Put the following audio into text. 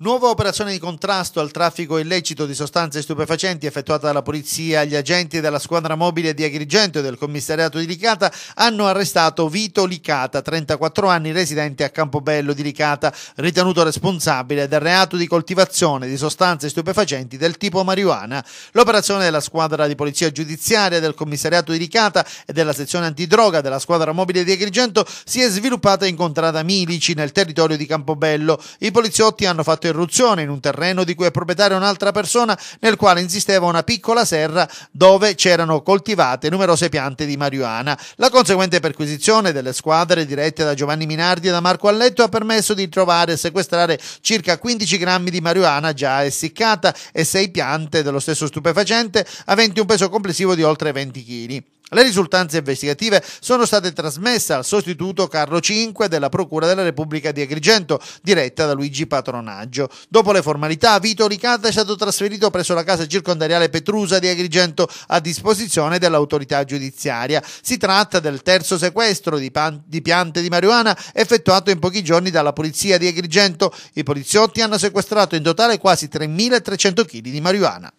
Nuova operazione di contrasto al traffico illecito di sostanze stupefacenti effettuata dalla polizia. Gli agenti della squadra mobile di Agrigento e del commissariato di Licata hanno arrestato Vito Licata, 34 anni, residente a Campobello di Licata, ritenuto responsabile del reato di coltivazione di sostanze stupefacenti del tipo marijuana. L'operazione della squadra di polizia giudiziaria del commissariato di Licata e della sezione antidroga della squadra mobile di Agrigento si è sviluppata in contrada Milici nel territorio di Campobello. I poliziotti hanno fatto fatto irruzione in un terreno di cui è proprietaria un'altra persona nel quale insisteva una piccola serra dove c'erano coltivate numerose piante di marijuana. La conseguente perquisizione delle squadre dirette da Giovanni Minardi e da Marco Alletto ha permesso di trovare e sequestrare circa 15 grammi di marijuana già essiccata e 6 piante dello stesso stupefacente aventi un peso complessivo di oltre 20 kg. Le risultanze investigative sono state trasmesse al sostituto Carlo V della Procura della Repubblica di Agrigento, diretta da Luigi Patronaggio. Dopo le formalità, Vito Ricata è stato trasferito presso la casa circondariale Petrusa di Agrigento a disposizione dell'autorità giudiziaria. Si tratta del terzo sequestro di, pan- di piante di marijuana effettuato in pochi giorni dalla polizia di Agrigento. I poliziotti hanno sequestrato in totale quasi 3.300 kg di marijuana.